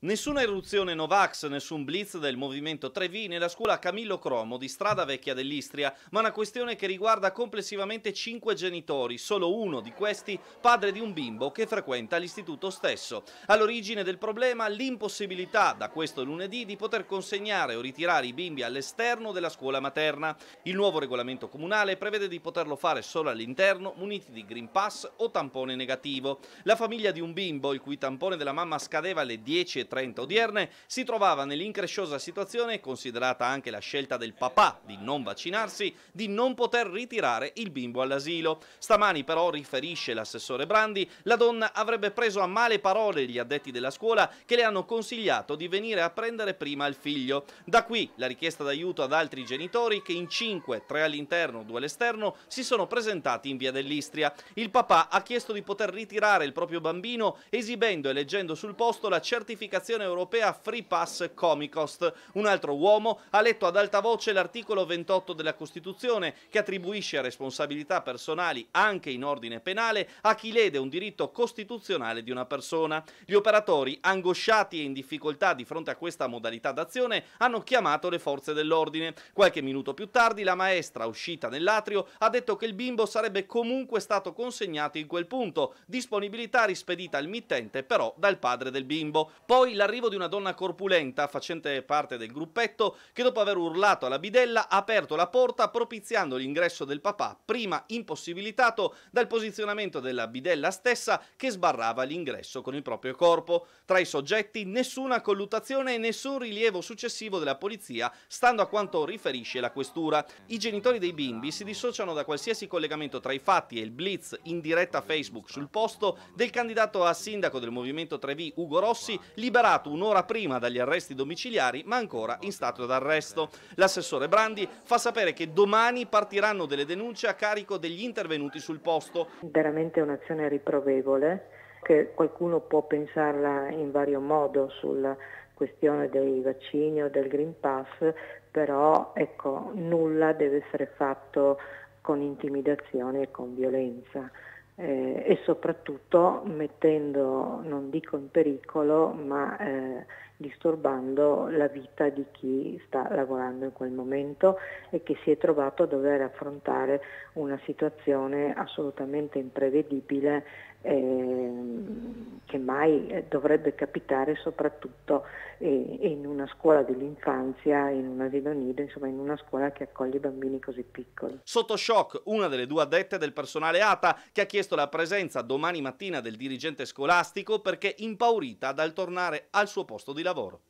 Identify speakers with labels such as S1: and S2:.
S1: Nessuna eruzione Novax, nessun blitz del movimento 3V nella scuola Camillo Cromo di Strada Vecchia dell'Istria, ma una questione che riguarda complessivamente cinque genitori, solo uno di questi padre di un bimbo che frequenta l'istituto stesso. All'origine del problema l'impossibilità, da questo lunedì, di poter consegnare o ritirare i bimbi all'esterno della scuola materna. Il nuovo regolamento comunale prevede di poterlo fare solo all'interno, muniti di Green Pass o tampone negativo. La famiglia di un bimbo, il cui tampone della mamma scadeva alle 10.30, 30 odierne, si trovava nell'incresciosa situazione, considerata anche la scelta del papà di non vaccinarsi, di non poter ritirare il bimbo all'asilo. Stamani però, riferisce l'assessore Brandi, la donna avrebbe preso a male parole gli addetti della scuola che le hanno consigliato di venire a prendere prima il figlio. Da qui la richiesta d'aiuto ad altri genitori che in 5, 3 all'interno, 2 all'esterno, si sono presentati in via dell'Istria. Il papà ha chiesto di poter ritirare il proprio bambino esibendo e leggendo sul posto la certificazione dell'applicazione europea Free Pass Comicost. Un altro uomo ha letto ad alta voce l'articolo 28 della Costituzione che attribuisce responsabilità personali anche in ordine penale a chi lede un diritto costituzionale di una persona. Gli operatori, angosciati e in difficoltà di fronte a questa modalità d'azione, hanno chiamato le forze dell'ordine. Qualche minuto più tardi la maestra, uscita nell'atrio, ha detto che il bimbo sarebbe comunque stato consegnato in quel punto, disponibilità rispedita al mittente però dal padre del bimbo. Poi poi l'arrivo di una donna corpulenta facente parte del gruppetto che dopo aver urlato alla bidella ha aperto la porta propiziando l'ingresso del papà, prima impossibilitato dal posizionamento della bidella stessa che sbarrava l'ingresso con il proprio corpo. Tra i soggetti nessuna colluttazione e nessun rilievo successivo della polizia, stando a quanto riferisce la questura. I genitori dei bimbi si dissociano da qualsiasi collegamento tra i fatti e il blitz in diretta Facebook sul posto del candidato a sindaco del Movimento 3V Ugo Rossi, liberato liberato un'ora prima dagli arresti domiciliari, ma ancora in stato d'arresto. L'assessore Brandi fa sapere che domani partiranno delle denunce a carico degli intervenuti sul posto.
S2: Veramente un'azione riprovevole che qualcuno può pensarla in vario modo sulla questione dei vaccini o del Green Pass, però ecco, nulla deve essere fatto con intimidazione e con violenza eh, e soprattutto mettendo, non dico in pericolo, ma eh, disturbando la vita di chi sta lavorando in quel momento e che si è trovato a dover affrontare una situazione assolutamente imprevedibile eh, che mai dovrebbe capitare soprattutto eh, in una scuola dell'infanzia, in un asilo nido, insomma in una scuola che accoglie bambini così piccoli.
S1: Sotto shock una delle due addette del personale ATA che ha chiesto chiesto la presenza domani mattina del dirigente scolastico perché impaurita dal tornare al suo posto di lavoro.